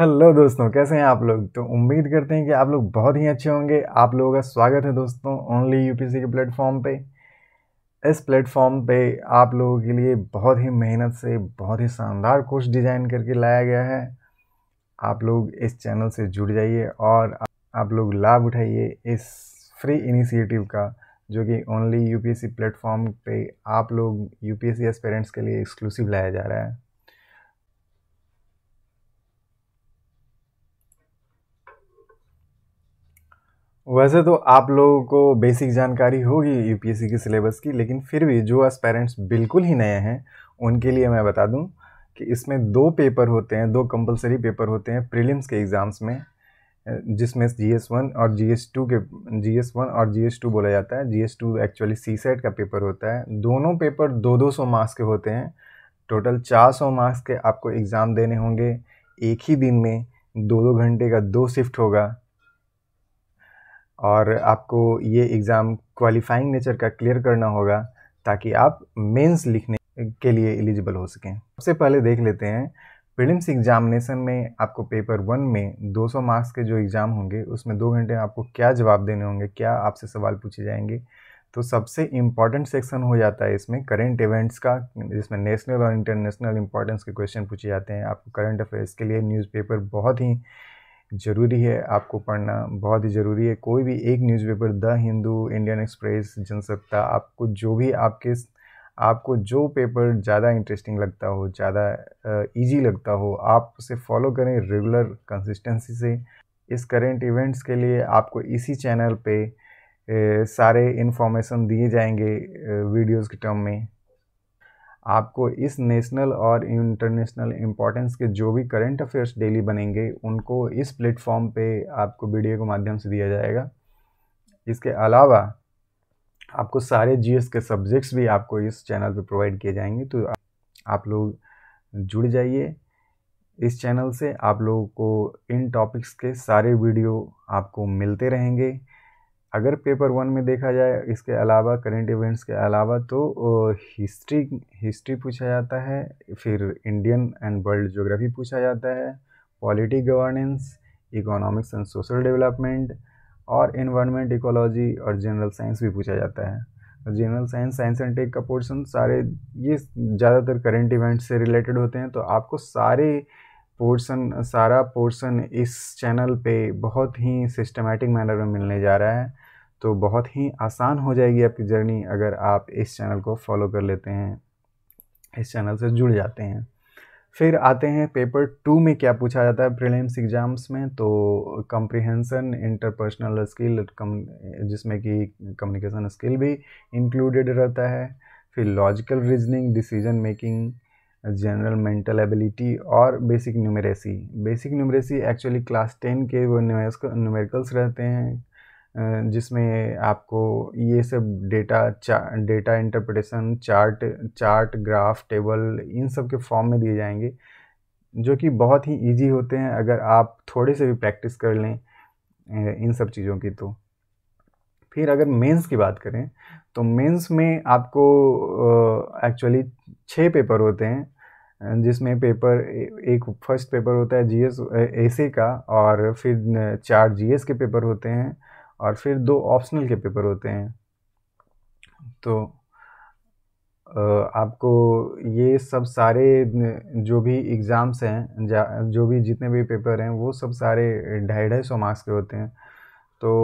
hello दोस्तों कैसे हैं आप लोग तो उम्मीद करते हैं कि आप लोग बहुत ही अच्छे होंगे आप लोगों का स्वागत है दोस्तों ओनली यूपीसी के प्लेटफॉर्म पे इस प्लेटफॉर्म पे आप लोगों के लिए बहुत ही मेहनत से बहुत ही शानदार कोर्स डिज़ाइन करके लाया गया है आप लोग इस चैनल से जुड़ जाइए और आप लोग लाभ उठाइए इस फ्री इनिशिएटिव का जो कि ओनली यूपीएससी प्लेटफॉर्म पे आप लोग यूपीएससी एस्पेरेंट्स के लिए एक्सक्लूसिव लाया जा रहा है वैसे तो आप लोगों को बेसिक जानकारी होगी यूपीएससी के सिलेबस की लेकिन फिर भी जो एस्पेरेंट्स बिल्कुल ही नए हैं उनके लिए मैं बता दूं कि इसमें दो पेपर होते हैं दो कंपलसरी पेपर होते हैं प्रीलिम्स के एग्ज़ाम्स में जिसमें जी एस वन और जी एस टू के जी एस वन और जी एस टू बोला जाता है G S two actually CSAT का पेपर होता है दोनों पेपर दो दो सौ मार्क्स के होते हैं टोटल चार सौ मार्क्स के आपको एग्ज़ाम देने होंगे एक ही दिन में दो दो घंटे का दो शिफ्ट होगा और आपको ये एग्ज़ाम क्वालिफाइंग नेचर का क्लियर करना होगा ताकि आप मेंस लिखने के लिए एलिजिबल हो सकें सबसे पहले देख लेते हैं प्रीलिम्स एग्जामिनेशन में आपको पेपर वन में 200 मार्क्स के जो एग्ज़ाम होंगे उसमें दो घंटे आपको क्या जवाब देने होंगे क्या आपसे सवाल पूछे जाएंगे तो सबसे इम्पॉर्टेंट सेक्शन हो जाता है इसमें करंट इवेंट्स का जिसमें नेशनल और इंटरनेशनल इंपॉर्टेंस के क्वेश्चन पूछे जाते हैं आपको करंट अफेयर्स के लिए न्यूज़पेपर बहुत ही ज़रूरी है आपको पढ़ना बहुत ही ज़रूरी है कोई भी एक newspaper the Hindu Indian Express Jansatta आपको जो भी आपके आपको जो पेपर ज़्यादा इंटरेस्टिंग लगता हो ज़्यादा इजी लगता हो आप उसे फॉलो करें रेगुलर कंसिस्टेंसी से इस करेंट इवेंट्स के लिए आपको इसी चैनल पे ए, सारे इन्फॉर्मेशन दिए जाएंगे वीडियोस के टर्म में आपको इस नेशनल और इंटरनेशनल इम्पोर्टेंस के जो भी करंट अफेयर्स डेली बनेंगे उनको इस प्लेटफॉर्म पे आपको वीडियो के माध्यम से दिया जाएगा इसके अलावा आपको सारे जीएस के सब्जेक्ट्स भी आपको इस चैनल पे प्रोवाइड किए जाएंगे तो आप लोग जुड़ जाइए इस चैनल से आप लोगों को इन टॉपिक्स के सारे वीडियो आपको मिलते रहेंगे अगर पेपर वन में देखा जाए इसके अलावा करेंट इवेंट्स के अलावा तो हिस्ट्री हिस्ट्री पूछा जाता है फिर इंडियन एंड वर्ल्ड जोग्राफी पूछा जाता है polity governance economics and social development और इन्वायरमेंट इकोलॉजी और जनरल साइंस भी पूछा जाता है तो general science science and tech का पोर्शन सारे ये ज़्यादातर करेंट इवेंट्स से रिलेटेड होते हैं तो आपको सारे पोर्शन सारा पोर्शन इस चैनल पे बहुत ही सिस्टमेटिक मैनर में मिलने जा रहा है तो बहुत ही आसान हो जाएगी आपकी जर्नी अगर आप इस चैनल को फॉलो कर लेते हैं इस चैनल से जुड़ जाते हैं फिर आते हैं पेपर टू में क्या पूछा जाता है प्रीलिम्स एग्ज़ाम्स में तो कम्प्रिहेंसन इंटरपर्सनल स्किल कम जिसमें कि कम्युनिकेशन स्किल भी इंक्लूडेड रहता है फिर logical reasoning decision making general mental ability और basic numeracy basic numeracy actually class ten के वो न्यूमेरिकल्स रहते हैं जिसमें आपको ये सब डेटा चा, data interpretation chart chart graph table इन सब के फॉर्म में दिए जाएंगे जो कि बहुत ही इजी होते हैं अगर आप थोड़े से भी प्रैक्टिस कर लें इन सब चीज़ों की तो फिर अगर मेंस की बात करें तो मेंस में आपको एक्चुअली छः पेपर होते हैं जिसमें पेपर एक फर्स्ट पेपर होता है जीएस एसे का और फिर चार जीएस के पेपर होते हैं और फिर दो ऑप्शनल के पेपर होते हैं तो आपको ये सब सारे जो भी एग्ज़ाम्स हैं जो भी जितने भी पेपर हैं वो सब सारे ढाई ढाई सौ मार्क्स के होते हैं तो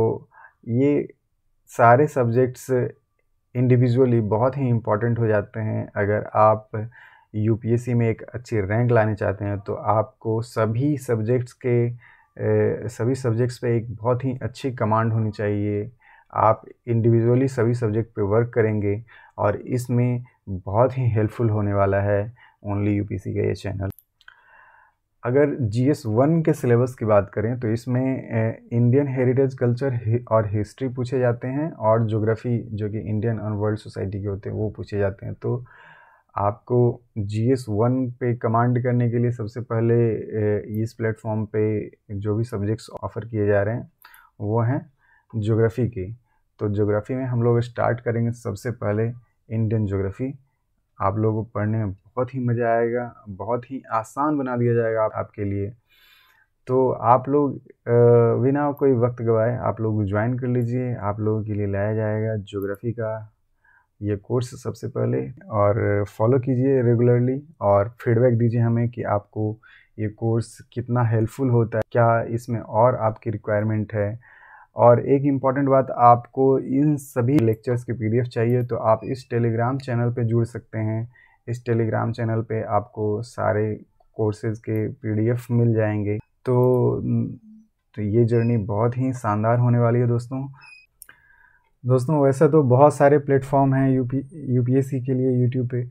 ये सारे सब्जेक्ट्स इंडिविजुअली बहुत ही इम्पॉर्टेंट हो जाते हैं अगर आप यू में एक अच्छी रैंक लाने चाहते हैं तो आपको सभी सब्जेक्ट्स के सभी सब्जेक्ट्स पे एक बहुत ही अच्छी कमांड होनी चाहिए आप इंडिविजुअली सभी सब्जेक्ट पे वर्क करेंगे और इसमें बहुत ही हेल्पफुल होने वाला है ओनली यू का ये चैनल अगर जी एस वन के सिलेबस की बात करें तो इसमें इंडियन हेरिटेज कल्चर और हिस्ट्री पूछे जाते हैं और जोग्राफ़ी जो कि इंडियन और वर्ल्ड सोसाइटी के होते हैं वो पूछे जाते हैं तो आपको जी एस वन पे कमांड करने के लिए सबसे पहले इस प्लेटफॉर्म पे जो भी सब्जेक्ट्स ऑफ़र किए जा रहे हैं वो हैं जोग्राफ़ी के तो जोग्राफ़ी में हम लोग स्टार्ट करेंगे सबसे पहले इंडियन जोग्राफ़ी आप लोगों को पढ़ने में बहुत ही मज़ा आएगा बहुत ही आसान बना दिया जाएगा आप, आपके लिए तो आप लोग बिना कोई वक्त गवाए आप लोग ज्वाइन कर लीजिए आप लोगों के लिए लाया जाएगा ज्योग्राफी का ये कोर्स सबसे पहले और फॉलो कीजिए रेगुलरली और फीडबैक दीजिए हमें कि आपको ये कोर्स कितना हेल्पफुल होता है क्या इसमें और आपकी रिक्वायरमेंट है और एक इम्पॉर्टेंट बात आपको इन सभी लेक्चर्स के पीडीएफ चाहिए तो आप इस टेलीग्राम चैनल पे जुड़ सकते हैं इस टेलीग्राम चैनल पे आपको सारे कोर्सेज के पीडीएफ मिल जाएंगे तो तो ये जर्नी बहुत ही शानदार होने वाली है दोस्तों दोस्तों वैसे तो बहुत सारे प्लेटफॉर्म हैं यू पी के लिए यूट्यूब पे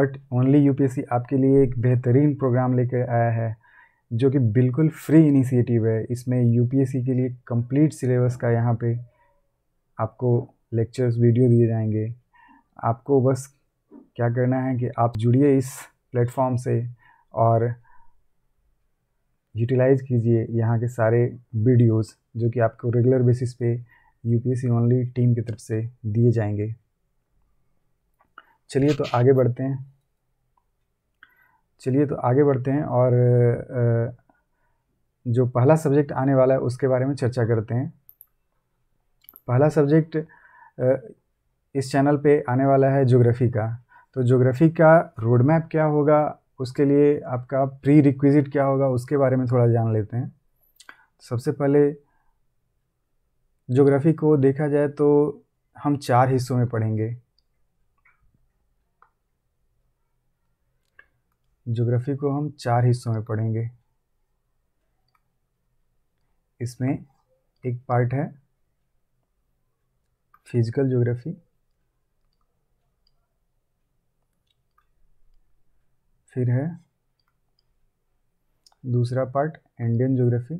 बट ओनली यूपीएससी आपके लिए एक बेहतरीन प्रोग्राम लेकर आया है जो कि बिल्कुल फ्री इनिशिएटिव है इसमें यूपीएससी के लिए कंप्लीट सिलेबस का यहाँ पे आपको लेक्चर्स वीडियो दिए जाएंगे आपको बस क्या करना है कि आप जुड़िए इस प्लेटफॉर्म से और यूटिलाइज कीजिए यहाँ के सारे वीडियोस जो कि आपको रेगुलर बेसिस पे यूपीएससी ओनली टीम की तरफ से दिए जाएंगे चलिए तो आगे बढ़ते हैं चलिए तो आगे बढ़ते हैं और जो पहला सब्जेक्ट आने वाला है उसके बारे में चर्चा करते हैं पहला सब्जेक्ट इस चैनल पे आने वाला है ज्योग्राफी का तो जोग्राफ़ी का रोड मैप क्या होगा उसके लिए आपका प्री रिक्विजिट क्या होगा उसके बारे में थोड़ा जान लेते हैं सबसे पहले ज्योग्राफी को देखा जाए तो हम चार हिस्सों में पढ़ेंगे ज्योग्राफी को हम चार हिस्सों में पढ़ेंगे इसमें एक पार्ट है फिजिकल ज्योग्राफी फिर है दूसरा part Indian geography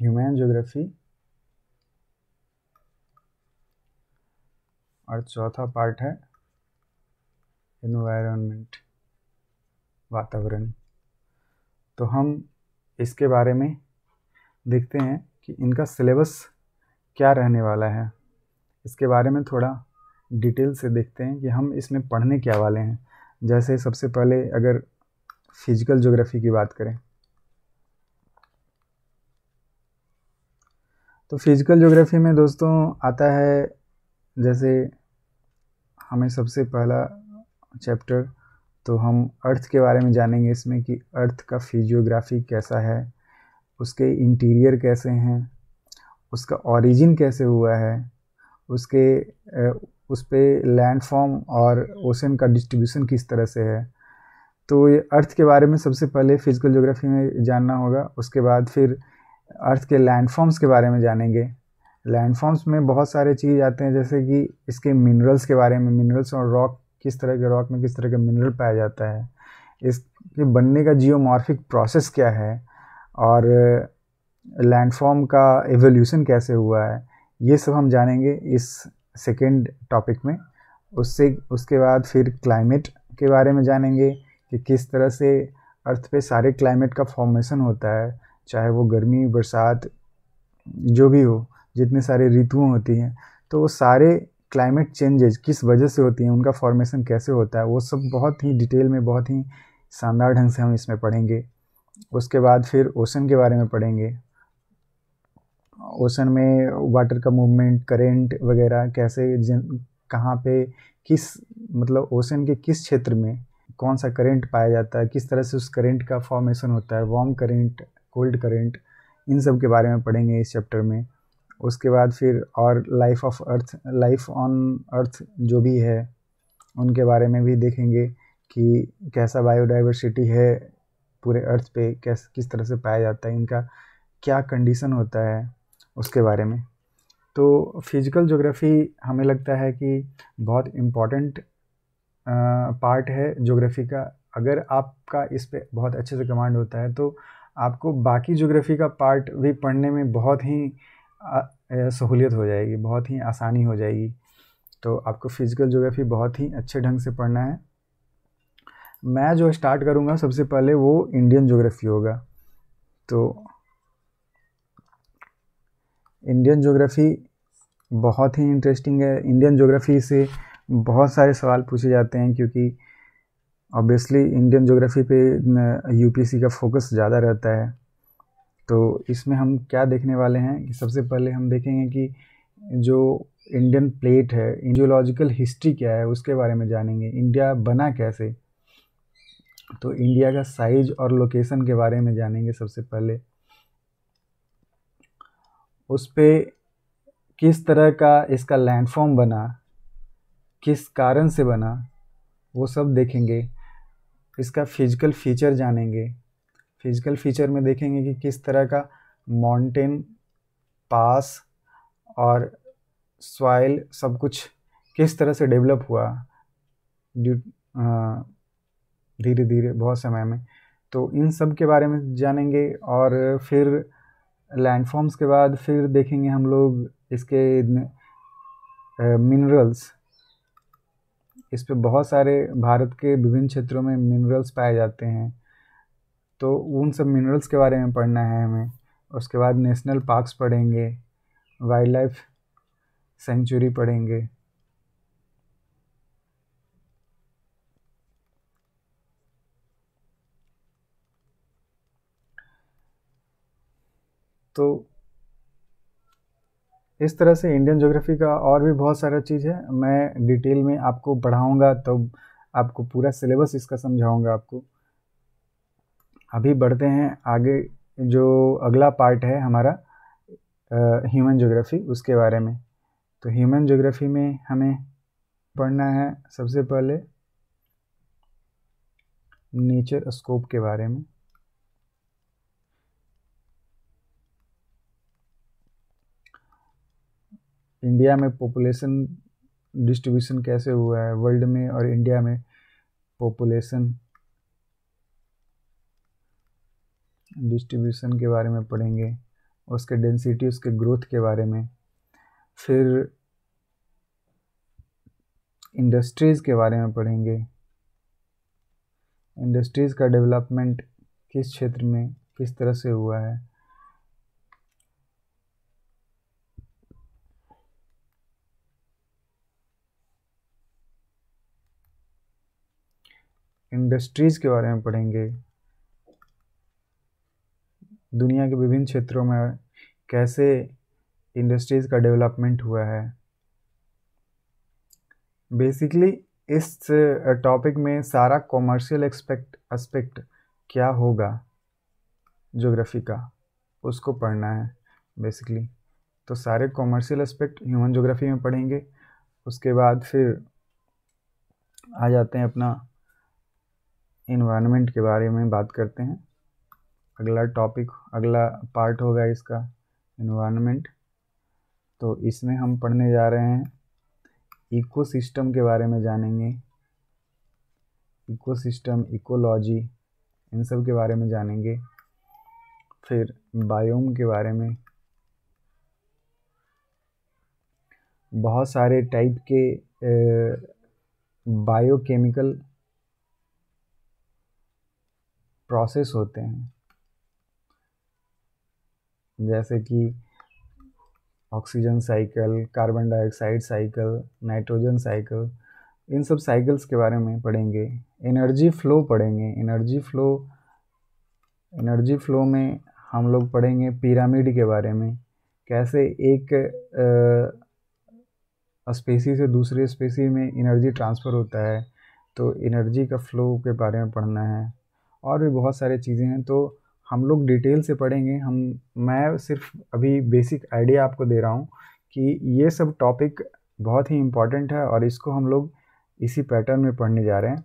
human geography और चौथा पार्ट है इन्वायरमेंट वातावरण तो हम इसके बारे में देखते हैं कि इनका सिलेबस क्या रहने वाला है इसके बारे में थोड़ा डिटेल से देखते हैं कि हम इसमें पढ़ने क्या वाले हैं जैसे सबसे पहले अगर फिजिकल ज्योग्राफी की बात करें तो फिजिकल ज्योग्राफी में दोस्तों आता है जैसे हमें सबसे पहला चैप्टर तो हम अर्थ के बारे में जानेंगे इसमें कि अर्थ का फिजियोग्राफी कैसा है उसके इंटीरियर कैसे हैं उसका ओरिजिन कैसे हुआ है उसके उस पर लैंडफॉर्म और ओशन का डिस्ट्रीब्यूशन किस तरह से है तो ये अर्थ के बारे में सबसे पहले फिजिकल जोग्राफी में जानना होगा उसके बाद फिर अर्थ के लैंडफॉर्म्स के बारे में जानेंगे लैंडफॉर्म्स में बहुत सारे चीज़ आते हैं जैसे कि इसके मिनरल्स के बारे में मिनरल्स और रॉक किस तरह के रॉक में किस तरह के मिनरल पाया जाता है इसके बनने का जियोमॉर्फिक प्रोसेस क्या है और लैंडफॉर्म का एवोल्यूशन कैसे हुआ है ये सब हम जानेंगे इस सेकेंड टॉपिक में उससे उसके बाद फिर क्लाइमेट के बारे में जानेंगे कि किस तरह से अर्थ पे सारे क्लाइमेट का फॉर्मेशन होता है चाहे वो गर्मी बरसात जो भी हो जितने सारे ऋतुएँ होती हैं तो वो सारे क्लाइमेट चेंजेज किस वजह से होती हैं उनका फॉर्मेशन कैसे होता है वो सब बहुत ही डिटेल में बहुत ही शानदार ढंग से हम इसमें पढ़ेंगे उसके बाद फिर ओशन के बारे में पढ़ेंगे ओसन में वाटर का मूवमेंट करेंट वगैरह कैसे जिन कहाँ पे किस मतलब ओसन के किस क्षेत्र में कौन सा करंट पाया जाता है किस तरह से उस करंट का फॉर्मेशन होता है वार्म करंट कोल्ड करंट इन सब के बारे में पढ़ेंगे इस चैप्टर में उसके बाद फिर और life of earth life on earth जो भी है उनके बारे में भी देखेंगे कि कैसा बायोडाइवर्सिटी है पूरे अर्थ पे कैस किस तरह से पाया जाता है इनका क्या कंडीशन होता है उसके बारे में तो फिज़िकल ज्योग्राफी हमें लगता है कि बहुत इम्पॉर्टेंट पार्ट है ज्योग्राफी का अगर आपका इस पर बहुत अच्छे से कमांड होता है तो आपको बाकी ज्योग्राफी का पार्ट भी पढ़ने में बहुत ही सहूलियत हो जाएगी बहुत ही आसानी हो जाएगी तो आपको फिज़िकल जोग्राफ़ी बहुत ही अच्छे ढंग से पढ़ना है मैं जो स्टार्ट करूँगा सबसे पहले वो इंडियन जोग्राफ़ी होगा तो इंडियन जोग्राफ़ी बहुत ही इंटरेस्टिंग है इंडियन जोग्राफ़ी से बहुत सारे सवाल पूछे जाते हैं क्योंकि ऑब्वियसली इंडियन जोग्राफ़ी पे यूपीएससी का फोकस ज़्यादा रहता है तो इसमें हम क्या देखने वाले हैं कि सबसे पहले हम देखेंगे कि जो इंडियन प्लेट है इंडियोलॉजिकल हिस्ट्री क्या है उसके बारे में जानेंगे इंडिया बना कैसे तो इंडिया का साइज और लोकेशन के बारे में जानेंगे सबसे पहले उस पर किस तरह का इसका लैंडफॉर्म बना किस कारण से बना वो सब देखेंगे इसका फिजिकल फीचर जानेंगे फिजिकल फीचर में देखेंगे कि किस तरह का माउंटेन पास और सॉइल सब कुछ किस तरह से डेवलप हुआ धीरे धीरे बहुत समय में तो इन सब के बारे में जानेंगे और फिर लैंडफॉर्म्स के बाद फिर देखेंगे हम लोग इसके मिनरल्स इस पर बहुत सारे भारत के विभिन्न क्षेत्रों में मिनरल्स पाए जाते हैं तो उन सब मिनरल्स के बारे में पढ़ना है हमें उसके बाद नेशनल पार्क्स पढ़ेंगे वाइल्ड लाइफ सेंचुरी पढ़ेंगे तो इस तरह से इंडियन ज्योग्राफी का और भी बहुत सारा चीज़ है मैं डिटेल में आपको पढ़ाऊँगा तो आपको पूरा सिलेबस इसका समझाऊँगा आपको अभी बढ़ते हैं आगे जो अगला पार्ट है हमारा ह्यूमन ज्योग्राफी उसके बारे में तो ह्यूमन ज्योग्राफी में हमें पढ़ना है सबसे पहले नेचर स्कोप के बारे में इंडिया में पॉपुलेशन डिस्ट्रीब्यूशन कैसे हुआ है वर्ल्ड में और इंडिया में पॉपुलेशन डिस्ट्रीब्यूशन के बारे में पढ़ेंगे उसके डेंसिटी उसके ग्रोथ के बारे में फिर इंडस्ट्रीज़ के बारे में पढ़ेंगे इंडस्ट्रीज़ का डेवलपमेंट किस क्षेत्र में किस तरह से हुआ है इंडस्ट्रीज़ के बारे में पढ़ेंगे दुनिया के विभिन्न क्षेत्रों में कैसे इंडस्ट्रीज़ का डेवलपमेंट हुआ है बेसिकली इस टॉपिक में सारा कॉमर्शियल एक्सपेक्ट एस्पेक्ट क्या होगा जोग्राफी का उसको पढ़ना है बेसिकली तो सारे कॉमर्शियल एस्पेक्ट ह्यूमन जोग्राफी में पढ़ेंगे उसके बाद फिर आ जाते हैं अपना इन्वायरमेंट के बारे में बात करते हैं अगला टॉपिक अगला पार्ट होगा इसका इन्वायरमेंट तो इसमें हम पढ़ने जा रहे हैं इकोसिस्टम के बारे में जानेंगे इकोसिस्टम इकोलॉजी इन सब के बारे में जानेंगे फिर बायोम के बारे में बहुत सारे टाइप के बायोकेमिकल प्रोसेस होते हैं जैसे कि oxygen cycle carbon dioxide cycle nitrogen cycle इन सब साइकिल्स के बारे में पढ़ेंगे एनर्जी फ्लो पढ़ेंगे एनर्जी फ्लो एनर्जी फ्लो में हम लोग पढ़ेंगे पिरामिड के बारे में कैसे एक स्पेसी से दूसरे स्पेसी में एनर्जी ट्रांसफ़र होता है तो एनर्जी का फ्लो के बारे में पढ़ना है और भी बहुत सारी चीज़ें हैं तो हम लोग डिटेल से पढ़ेंगे हम मैं सिर्फ अभी बेसिक आइडिया आपको दे रहा हूँ कि ये सब टॉपिक बहुत ही इम्पॉर्टेंट है और इसको हम लोग इसी पैटर्न में पढ़ने जा रहे हैं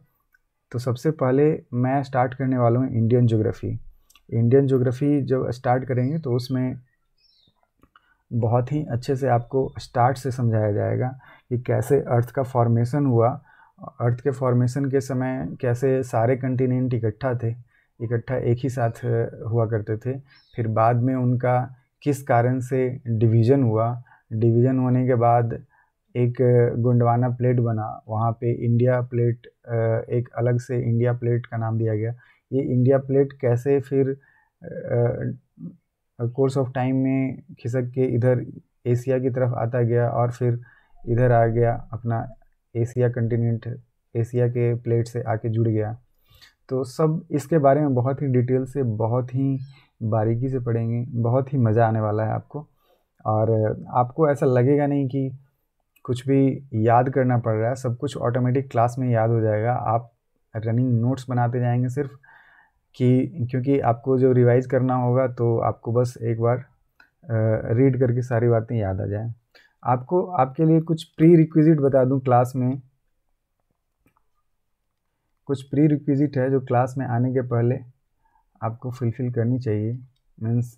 तो सबसे पहले मैं स्टार्ट करने वाला हूँ इंडियन ज्योग्राफी इंडियन जोग्राफ़ी जब स्टार्ट करेंगे तो उसमें बहुत ही अच्छे से आपको स्टार्ट से समझाया जाएगा कि कैसे अर्थ का फॉर्मेशन हुआ अर्थ के फॉर्मेशन के समय कैसे सारे कंटिनेंट इकट्ठा थे इकट्ठा एक ही साथ हुआ करते थे फिर बाद में उनका किस कारण से डिवीज़न हुआ डिवीज़न होने के बाद एक गुंडवाना प्लेट बना वहाँ पे इंडिया प्लेट एक अलग से इंडिया प्लेट का नाम दिया गया ये इंडिया प्लेट कैसे फिर कोर्स ऑफ टाइम में खिसक के इधर एशिया की तरफ आता गया और फिर इधर आ गया अपना एशिया कंटिनेंट एशिया के प्लेट से आके जुड़ गया तो सब इसके बारे में बहुत ही डिटेल से बहुत ही बारीकी से पढ़ेंगे बहुत ही मज़ा आने वाला है आपको और आपको ऐसा लगेगा नहीं कि कुछ भी याद करना पड़ रहा है सब कुछ ऑटोमेटिक क्लास में याद हो जाएगा आप रनिंग नोट्स बनाते जाएंगे सिर्फ कि क्योंकि आपको जो रिवाइज़ करना होगा तो आपको बस एक बार रीड करके सारी बातें याद आ जाएँ आपको आपके लिए कुछ प्री रिक्विजिट बता दूं क्लास में कुछ प्री रिक्विजिट है जो क्लास में आने के पहले आपको फुलफ़िल करनी चाहिए मीन्स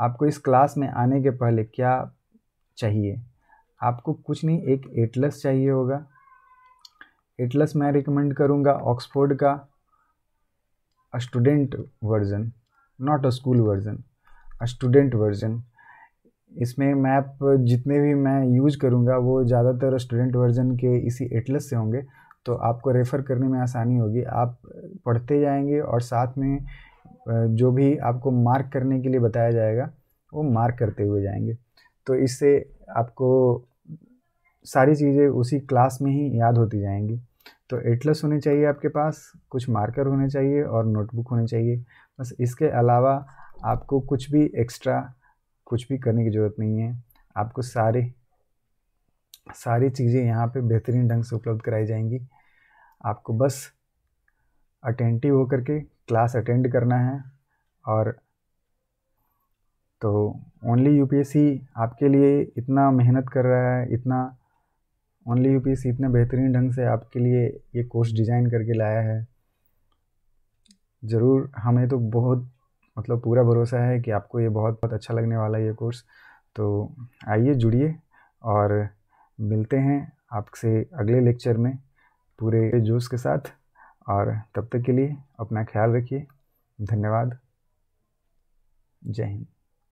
आपको इस क्लास में आने के पहले क्या चाहिए आपको कुछ नहीं एक एटलस चाहिए होगा एटलस मैं रिकमेंड करूँगा ऑक्सफोर्ड का student version not a school version student version इसमें मैप जितने भी मैं यूज करूँगा वो ज़्यादातर स्टूडेंट वर्जन के इसी एटलस से होंगे तो आपको रेफ़र करने में आसानी होगी आप पढ़ते जाएंगे और साथ में जो भी आपको मार्क करने के लिए बताया जाएगा वो मार्क करते हुए जाएंगे तो इससे आपको सारी चीज़ें उसी क्लास में ही याद होती जाएंगी तो एटलस होने चाहिए आपके पास कुछ मार्कर होने चाहिए और नोटबुक होने चाहिए बस इसके अलावा आपको कुछ भी एक्स्ट्रा कुछ भी करने की ज़रूरत नहीं है आपको सारे सारी चीज़ें यहाँ पे बेहतरीन ढंग से उपलब्ध कराई जाएंगी आपको बस अटेंटिव होकर के क्लास अटेंड करना है और तो ओनली यूपीएससी आपके लिए इतना मेहनत कर रहा है इतना ओनली यूपीएससी इतने बेहतरीन ढंग से आपके लिए ये कोर्स डिज़ाइन करके लाया है ज़रूर हमें तो बहुत मतलब पूरा भरोसा है कि आपको ये बहुत बहुत अच्छा लगने वाला है ये कोर्स तो आइए जुड़िए और मिलते हैं आपसे अगले लेक्चर में पूरे जोश के साथ और तब तक के लिए अपना ख्याल रखिए धन्यवाद जय हिंद